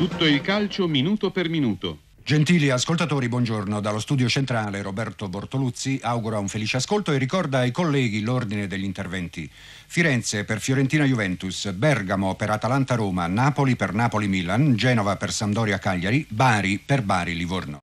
Tutto il calcio minuto per minuto. Gentili ascoltatori, buongiorno. Dallo studio centrale Roberto Bortoluzzi augura un felice ascolto e ricorda ai colleghi l'ordine degli interventi. Firenze per Fiorentina Juventus, Bergamo per Atalanta Roma, Napoli per Napoli Milan, Genova per Sampdoria Cagliari, Bari per Bari Livorno.